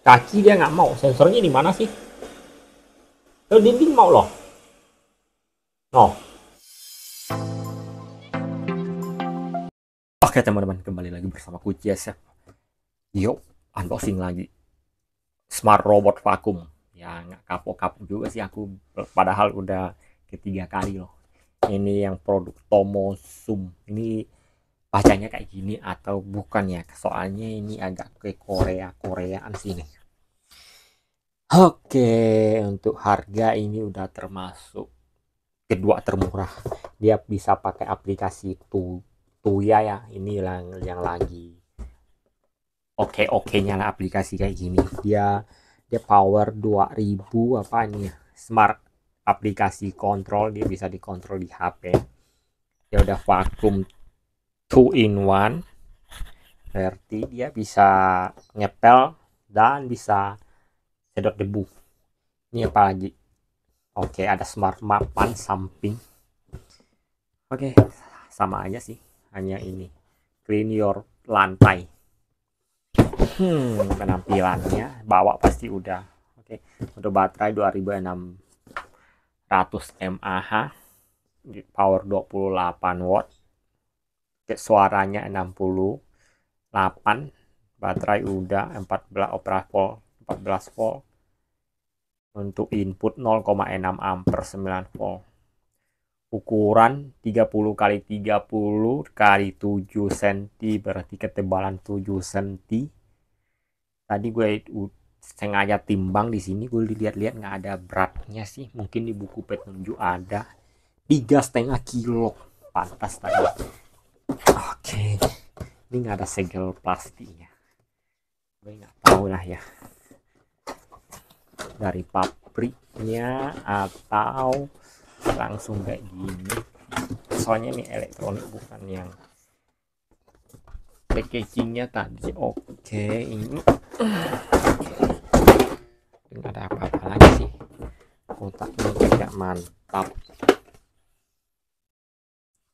kaki dia nggak mau sensornya di mana sih kalau dinding mau loh no oke teman-teman kembali lagi bersama ku CSF yuk unboxing lagi smart robot vakum ya nggak kapok-kapok juga sih aku padahal udah ketiga kali loh ini yang produk Tomosum ini bacanya kayak gini atau bukan ya soalnya ini agak ke Korea Koreaan sini Oke untuk harga ini udah termasuk kedua termurah dia bisa pakai aplikasi tu Tuya ya ini yang, yang lagi oke oke nya lah aplikasi kayak gini dia dia power 2000 apa ini smart aplikasi kontrol dia bisa dikontrol di HP dia ya udah vakum two in one berarti dia bisa ngepel dan bisa sedot debu ini apa lagi oke ada smart mapan samping oke sama aja sih hanya ini clean your lantai hmm penampilannya bawa pasti udah oke untuk baterai 2600 mAh power 28 watt suaranya 68 baterai udah 14 opera volt 14 volt untuk input 0,6 ampere 9 volt ukuran 30 kali 30 kali 7 cm berarti ketebalan 7 cm tadi gue sengaja timbang di sini gue dilihat-lihat nggak ada beratnya sih mungkin di buku petunjuk ada tiga setengah kilo pantas tadi ini nggak ada segel plastiknya gue nggak tahu lah ya dari pabriknya atau langsung kayak gini soalnya ini elektronik bukan yang packagingnya tadi oke okay. ini nggak ada apa-apa lagi sih kotaknya tidak mantap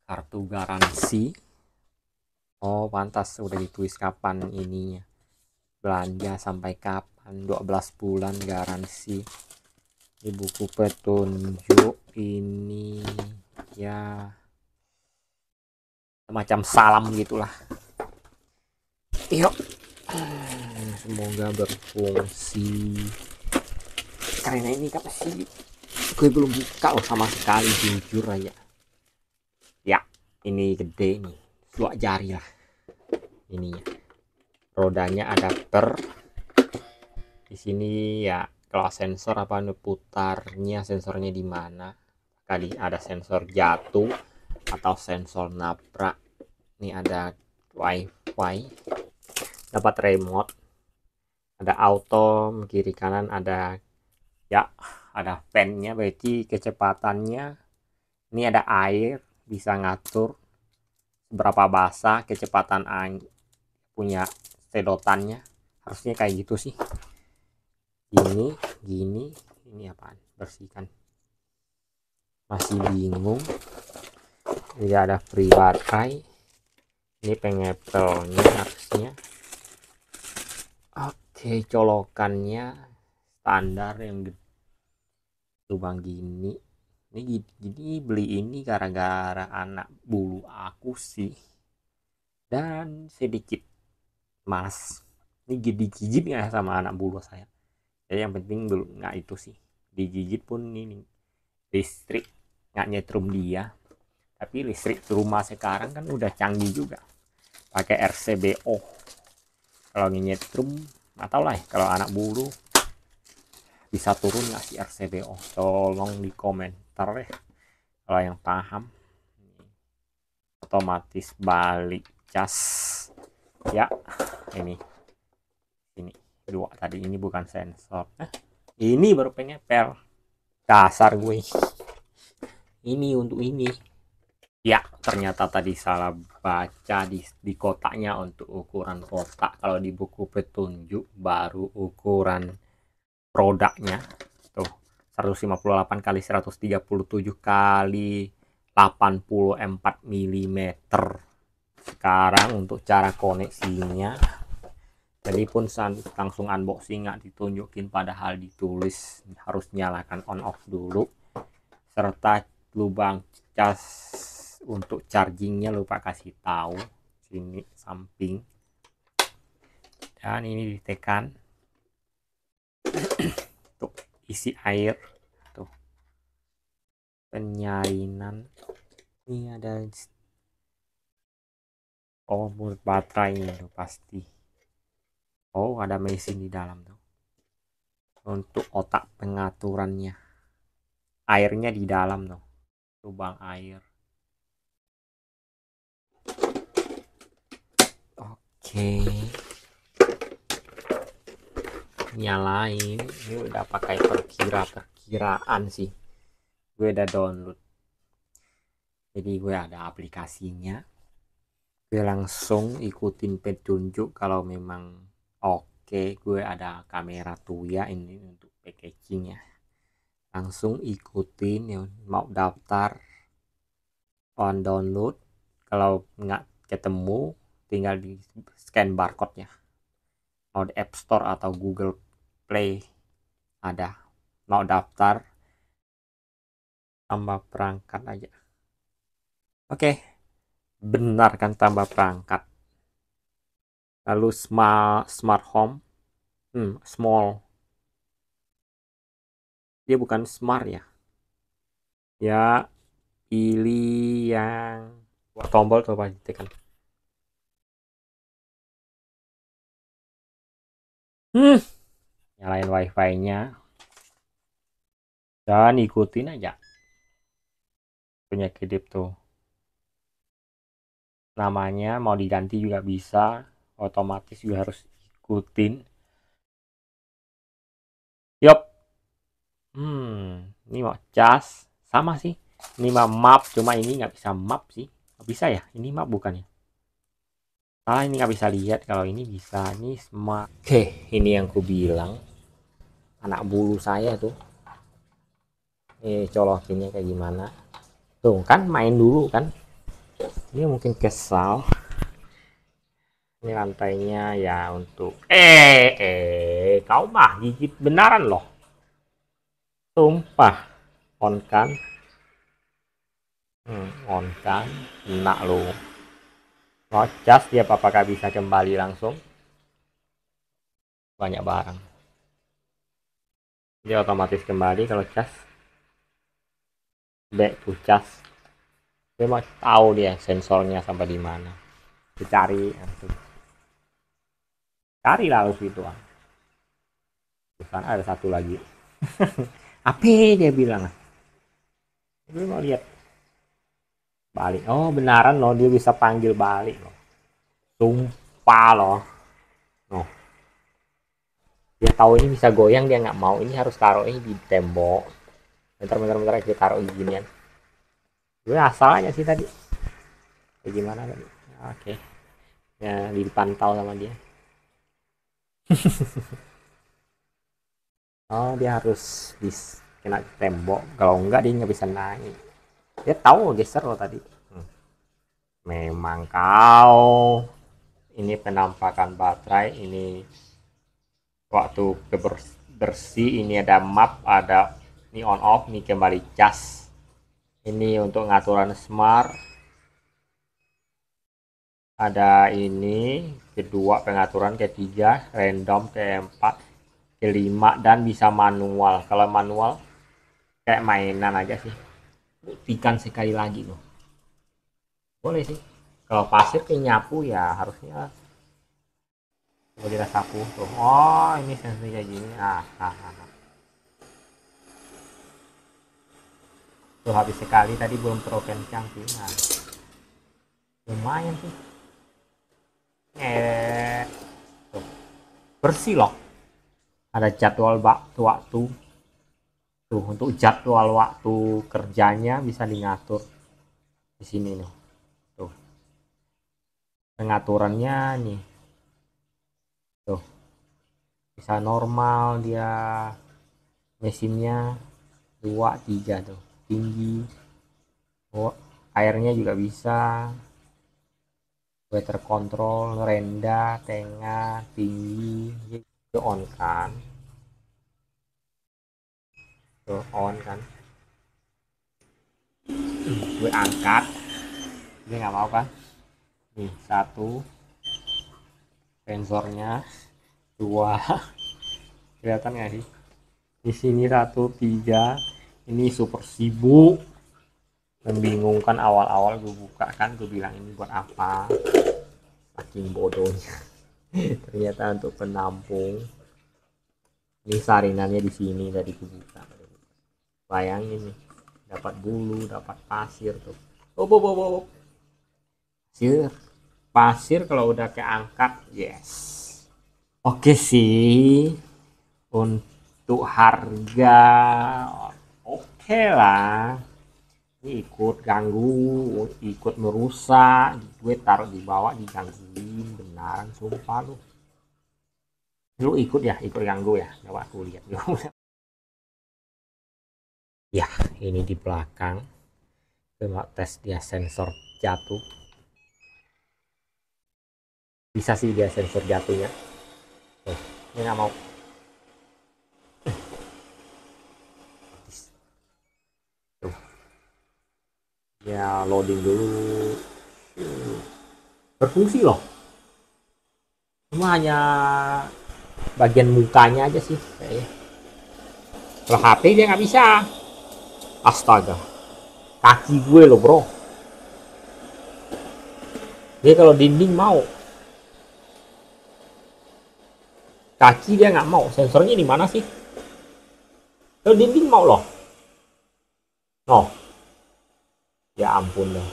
kartu garansi Oh, pantas udah ditulis kapan ininya. Belanja sampai kapan? 12 bulan garansi. di buku petunjuk ini ya macam salam gitulah. Yuk. Semoga berfungsi. Karena ini apa sih? Gue belum buka loh sama sekali jujur aja. Ya, ini gede nih. Luak jari lah ininya rodanya adapter di sini ya kalau sensor apa anu, putarnya sensornya di mana kali ada sensor jatuh atau sensor nabrak ini ada wifi dapat remote ada auto kiri kanan ada ya ada fan-nya berarti kecepatannya ini ada air bisa ngatur berapa basah kecepatan angin punya sedotannya harusnya kayak gitu sih gini gini ini apaan bersihkan masih bingung ini ada free baterai ini pengepelnya harusnya oke colokannya standar yang lubang gini ini gini, gini beli ini gara-gara anak bulu aku sih dan sedikit malas ini digigit ya sama anak bulu saya jadi yang penting dulu nggak itu sih digigit pun ini listrik nggak nyetrum dia tapi listrik rumah sekarang kan udah canggih juga pakai RCBO kalau nyetrum atau lah ya, kalau anak bulu bisa turun nggak sih RCBO tolong di komentar deh kalau yang paham otomatis balik cas ya ini ini dua tadi ini bukan sensor eh, ini baru per dasar gue ini untuk ini ya ternyata tadi salah baca di, di kotaknya untuk ukuran kotak kalau di buku petunjuk baru ukuran produknya tuh 158 kali 137 kali 84 mm sekarang untuk cara koneksinya jadi pun langsung unboxing nggak ditunjukin padahal ditulis harus nyalakan on off dulu serta lubang cas untuk chargingnya lupa kasih tahu sini samping dan ini ditekan untuk isi air tuh penyainan ini ada oh baterainya tuh pasti oh ada mesin di dalam tuh untuk otak pengaturannya airnya di dalam tuh lubang air oke okay. nyalain ini udah pakai perkira perkiraan sih gue udah download jadi gue ada aplikasinya gue langsung ikutin petunjuk kalau memang Oke, gue ada kamera Tuya ini untuk packagingnya. Langsung ikutin yang mau daftar on download. Kalau nggak ketemu, tinggal di scan barcode-nya. Mau di App Store atau Google Play ada. Mau daftar, tambah perangkat aja. Oke, benar kan tambah perangkat lalu smart smart home hmm, small dia bukan smart ya ya pilih yang tombol coba tekan hmm nyalain wifi nya dan ikutin aja punya kedip tuh namanya mau diganti juga bisa otomatis juga harus ikutin yop hmm ini mau cas sama sih ini mah map cuma ini nggak bisa map sih Gak bisa ya ini map bukan ya salah ini nggak bisa lihat kalau ini bisa ini semua oke ini yang ku bilang anak bulu saya tuh eh colokinnya kayak gimana tuh kan main dulu kan Ini mungkin kesal ini lantainya ya untuk eh eh kau mah gigit benaran loh tumpah on kan hmm, on kan enak lo ngocas dia apakah bisa kembali langsung banyak barang dia otomatis kembali kalau cas back to cas dia mau tahu dia sensornya sampai di mana dicari nah, carilah harus itu di sana ada satu lagi apa dia bilang gue mau lihat balik oh benaran loh dia bisa panggil balik loh sumpah loh oh. dia tahu ini bisa goyang dia nggak mau ini harus taruh ini di tembok bentar bentar bentar kita taruh di ginian gue asalnya sih tadi kayak gimana tadi oke okay. ya dipantau sama dia oh dia harus di kena tembok kalau enggak dia nggak bisa naik dia tahu geser loh tadi hmm. memang kau ini penampakan baterai ini waktu bersih ini ada map ada ini on off ini kembali cas ini untuk ngaturan smart ada ini kedua pengaturan ketiga random keempat kelima dan bisa manual kalau manual kayak mainan aja sih buktikan sekali lagi loh boleh sih kalau pasir kayak nyapu ya harusnya boleh kita sapu tuh oh ini sensor kayak gini ah, ah, ah, ah. tuh habis sekali tadi belum terlalu kencang sih nah, lumayan sih eh loh ada jadwal waktu waktu tuh untuk jadwal waktu kerjanya bisa diatur di sini nih tuh pengaturannya nih tuh bisa normal dia mesinnya dua tiga tuh tinggi oh, airnya juga bisa weather control rendah tengah tinggi itu on kan itu on kan gue angkat ini nggak mau kan nih satu sensornya dua kelihatan nggak sih di sini satu tiga ini super sibuk membingungkan awal-awal gue buka kan gue bilang ini buat apa saking bodohnya ternyata untuk penampung ini saringannya di sini tadi gue buka bayangin nih dapat bulu dapat pasir tuh oh, oh, oh, oh. pasir pasir kalau udah keangkat yes oke sih untuk harga oke okay lah ikut ganggu ikut merusak gue taruh di bawah digangguin benaran sumpah lu lu ikut ya ikut ganggu ya coba aku lihat dulu ya ini di belakang coba tes dia sensor jatuh bisa sih dia sensor jatuhnya tuh ini nggak mau loading dulu berfungsi loh cuma hanya bagian mukanya aja sih kayaknya kalau HP dia nggak bisa astaga kaki gue loh bro dia kalau dinding mau kaki dia nggak mau sensornya di mana sih kalau dinding mau loh oh ya ampun deh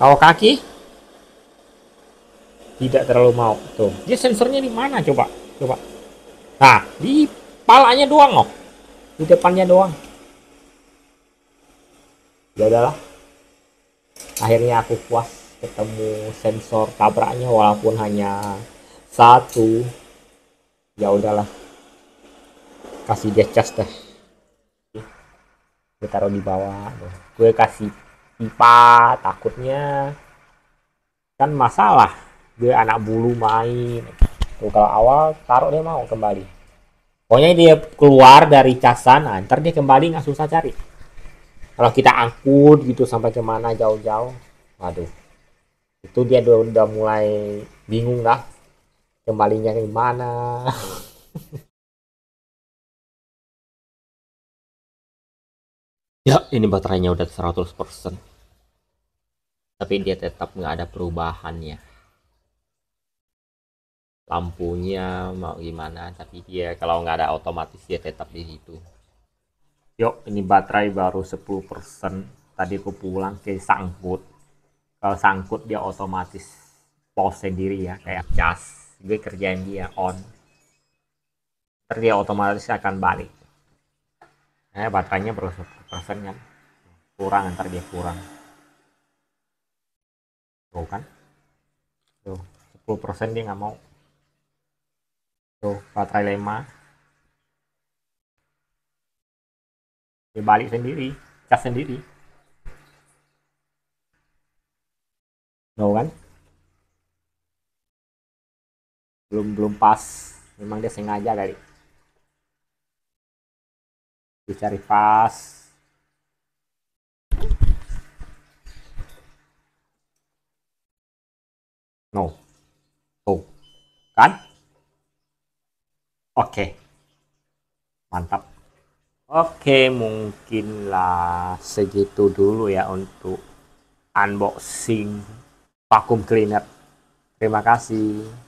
kalau kaki tidak terlalu mau tuh dia sensornya di mana coba coba nah di palanya doang loh di depannya doang ya udahlah akhirnya aku puas ketemu sensor tabraknya walaupun hanya satu ya udahlah kasih dia cas deh gue taruh di bawah gue kasih pipa takutnya kan masalah gue anak bulu main tuh kalau awal taruh dia mau kembali pokoknya dia keluar dari casan nah, ntar dia kembali nggak susah cari kalau kita angkut gitu sampai kemana jauh-jauh waduh itu dia udah, udah mulai bingung lah kembalinya ke mana ya ini baterainya udah 100% tapi dia tetap nggak ada perubahannya lampunya mau gimana tapi dia kalau nggak ada otomatis dia tetap di situ yuk ini baterai baru 10% tadi aku pulang ke sangkut kalau sangkut dia otomatis pause sendiri ya kayak cas gue kerjain dia on terus dia otomatis akan balik eh baterainya baru 10 persennya kurang antar dia kurang tuh kan tuh 10 persen dia nggak mau tuh baterai lema dia balik sendiri cas sendiri tuh kan belum belum pas memang dia sengaja kali dicari pas no tuh kan oke okay. mantap oke okay, mungkinlah segitu dulu ya untuk unboxing vacuum cleaner terima kasih